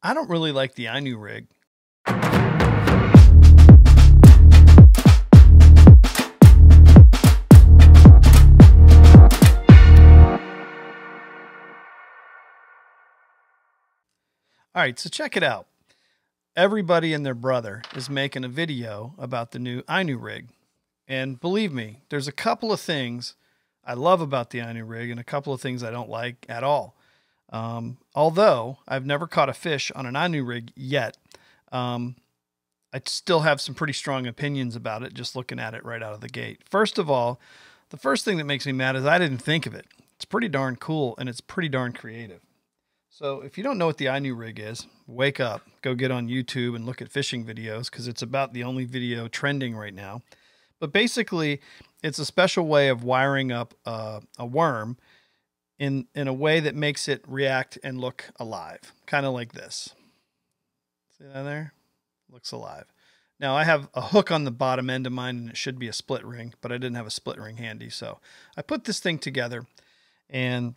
I don't really like the Inu rig. All right, so check it out. Everybody and their brother is making a video about the new Inu rig. And believe me, there's a couple of things I love about the Inu rig and a couple of things I don't like at all. Um, although I've never caught a fish on an Anu rig yet, um, I still have some pretty strong opinions about it just looking at it right out of the gate. First of all, the first thing that makes me mad is I didn't think of it. It's pretty darn cool and it's pretty darn creative. So if you don't know what the iNew rig is, wake up, go get on YouTube and look at fishing videos because it's about the only video trending right now. But basically, it's a special way of wiring up uh, a worm in, in a way that makes it react and look alive, kind of like this. See that there? Looks alive. Now I have a hook on the bottom end of mine and it should be a split ring, but I didn't have a split ring handy. So I put this thing together and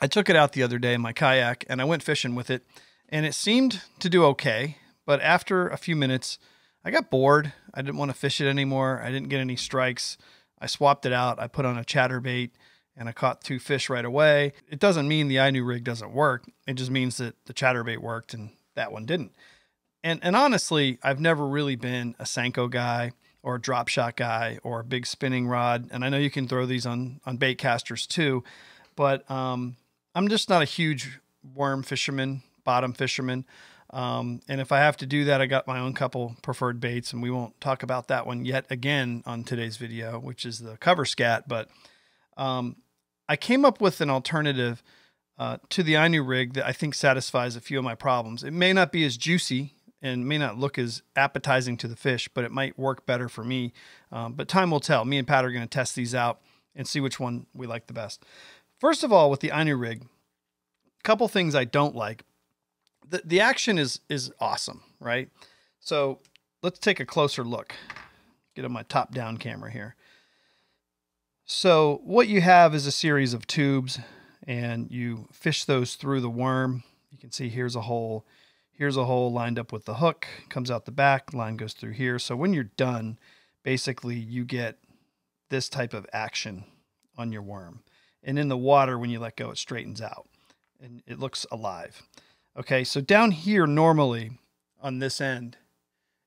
I took it out the other day in my kayak and I went fishing with it and it seemed to do okay. But after a few minutes, I got bored. I didn't want to fish it anymore. I didn't get any strikes. I swapped it out. I put on a chatterbait and I caught two fish right away. It doesn't mean the I knew rig doesn't work. It just means that the chatterbait worked and that one didn't. And and honestly, I've never really been a Sanko guy or a drop shot guy or a big spinning rod. And I know you can throw these on on bait casters too, but um, I'm just not a huge worm fisherman, bottom fisherman. Um, and if I have to do that, I got my own couple preferred baits, and we won't talk about that one yet again on today's video, which is the cover scat. But um, I came up with an alternative uh, to the Inu rig that I think satisfies a few of my problems. It may not be as juicy and may not look as appetizing to the fish, but it might work better for me. Um, but time will tell. Me and Pat are going to test these out and see which one we like the best. First of all, with the Inu rig, a couple things I don't like. The, the action is is awesome, right? So let's take a closer look. Get on my top down camera here. So what you have is a series of tubes and you fish those through the worm. You can see here's a hole, here's a hole lined up with the hook, comes out the back, line goes through here. So when you're done, basically you get this type of action on your worm. And in the water, when you let go, it straightens out and it looks alive. Okay, so down here normally on this end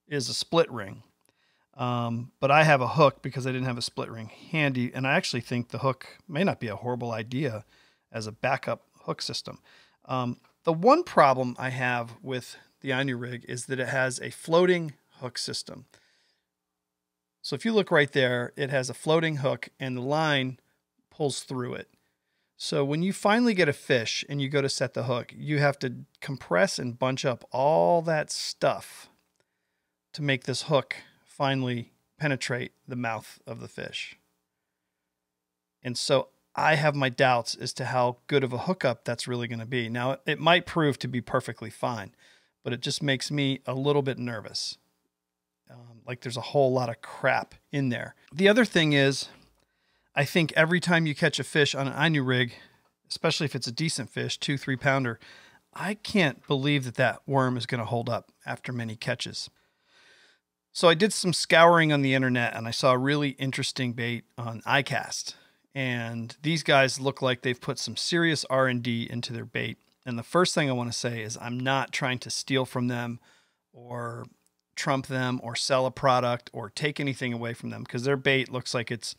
is a split ring. Um, but I have a hook because I didn't have a split ring handy. And I actually think the hook may not be a horrible idea as a backup hook system. Um, the one problem I have with the Inu rig is that it has a floating hook system. So if you look right there, it has a floating hook and the line pulls through it. So when you finally get a fish and you go to set the hook, you have to compress and bunch up all that stuff to make this hook finally penetrate the mouth of the fish. And so I have my doubts as to how good of a hookup that's really going to be. Now, it might prove to be perfectly fine, but it just makes me a little bit nervous. Um, like there's a whole lot of crap in there. The other thing is, I think every time you catch a fish on an Inu rig, especially if it's a decent fish, two, three pounder, I can't believe that that worm is going to hold up after many catches. So I did some scouring on the internet and I saw a really interesting bait on iCast. And these guys look like they've put some serious R&D into their bait. And the first thing I want to say is I'm not trying to steal from them or trump them or sell a product or take anything away from them because their bait looks like it's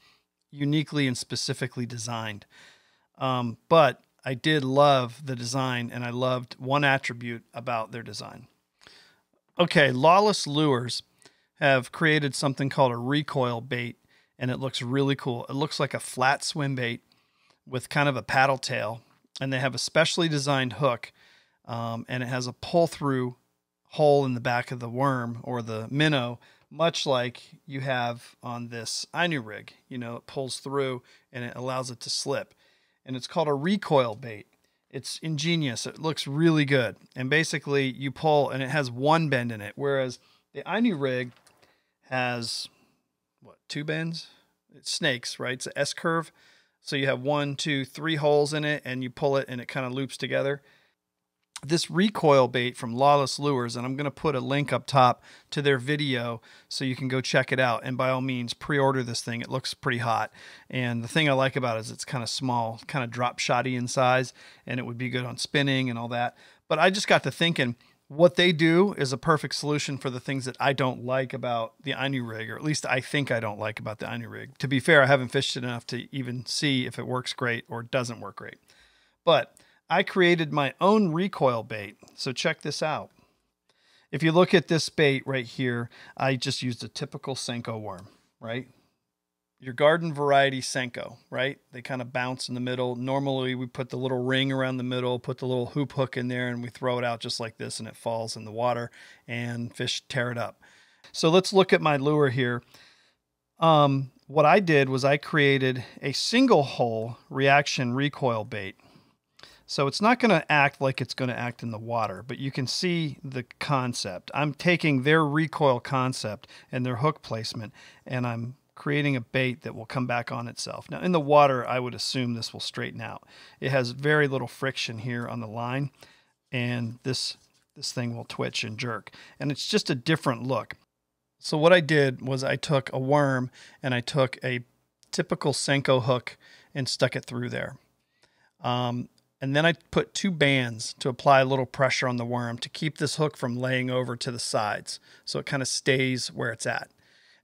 uniquely and specifically designed. Um, but I did love the design and I loved one attribute about their design. Okay, Lawless Lures have created something called a recoil bait, and it looks really cool. It looks like a flat swim bait with kind of a paddle tail, and they have a specially designed hook, um, and it has a pull through hole in the back of the worm or the minnow, much like you have on this Ainu rig. You know, it pulls through and it allows it to slip. And it's called a recoil bait. It's ingenious. It looks really good. And basically, you pull and it has one bend in it, whereas the Ainu rig has what two bends? It's snakes, right? It's an S curve. So you have one, two, three holes in it, and you pull it, and it kind of loops together. This recoil bait from Lawless Lures, and I'm going to put a link up top to their video so you can go check it out. And by all means, pre order this thing. It looks pretty hot. And the thing I like about it is it's kind of small, kind of drop shotty in size, and it would be good on spinning and all that. But I just got to thinking, what they do is a perfect solution for the things that I don't like about the Inu rig, or at least I think I don't like about the Inu rig. To be fair, I haven't fished it enough to even see if it works great or doesn't work great. But I created my own recoil bait. So check this out. If you look at this bait right here, I just used a typical Senko worm, right? your garden variety Senko, right? They kind of bounce in the middle. Normally, we put the little ring around the middle, put the little hoop hook in there, and we throw it out just like this, and it falls in the water, and fish tear it up. So let's look at my lure here. Um, what I did was I created a single hole reaction recoil bait. So it's not going to act like it's going to act in the water, but you can see the concept. I'm taking their recoil concept and their hook placement, and I'm creating a bait that will come back on itself. Now in the water, I would assume this will straighten out. It has very little friction here on the line and this, this thing will twitch and jerk. And it's just a different look. So what I did was I took a worm and I took a typical Senko hook and stuck it through there. Um, and then I put two bands to apply a little pressure on the worm to keep this hook from laying over to the sides so it kind of stays where it's at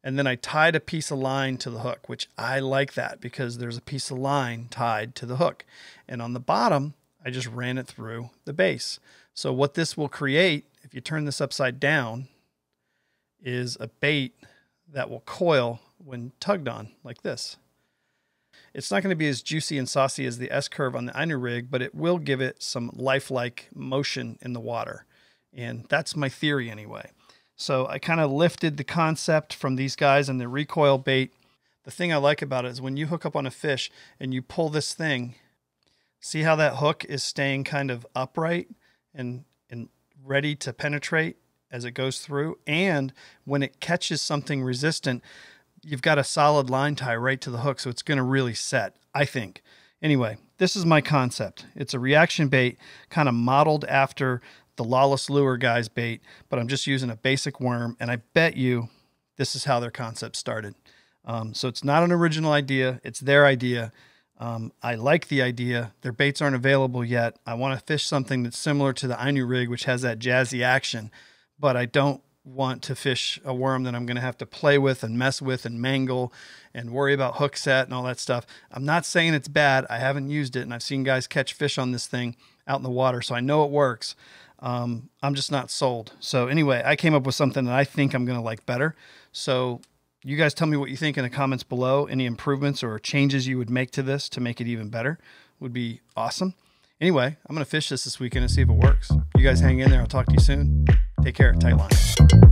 and then I tied a piece of line to the hook, which I like that because there's a piece of line tied to the hook. And on the bottom, I just ran it through the base. So what this will create, if you turn this upside down, is a bait that will coil when tugged on like this. It's not going to be as juicy and saucy as the S curve on the Inu rig, but it will give it some lifelike motion in the water. And that's my theory anyway. So I kind of lifted the concept from these guys and the recoil bait. The thing I like about it is when you hook up on a fish and you pull this thing, see how that hook is staying kind of upright and and ready to penetrate as it goes through and when it catches something resistant, you've got a solid line tie right to the hook so it's going to really set, I think. Anyway, this is my concept. It's a reaction bait kind of modeled after the Lawless Lure guys bait, but I'm just using a basic worm. And I bet you this is how their concept started. Um, so it's not an original idea, it's their idea. Um, I like the idea. Their baits aren't available yet. I want to fish something that's similar to the Inu rig, which has that jazzy action, but I don't want to fish a worm that I'm going to have to play with and mess with and mangle and worry about hook set and all that stuff. I'm not saying it's bad. I haven't used it and I've seen guys catch fish on this thing out in the water. So I know it works. Um, I'm just not sold. So anyway, I came up with something that I think I'm going to like better. So you guys tell me what you think in the comments below. Any improvements or changes you would make to this to make it even better would be awesome. Anyway, I'm going to fish this this weekend and see if it works. You guys hang in there. I'll talk to you soon. Take care. Tight line.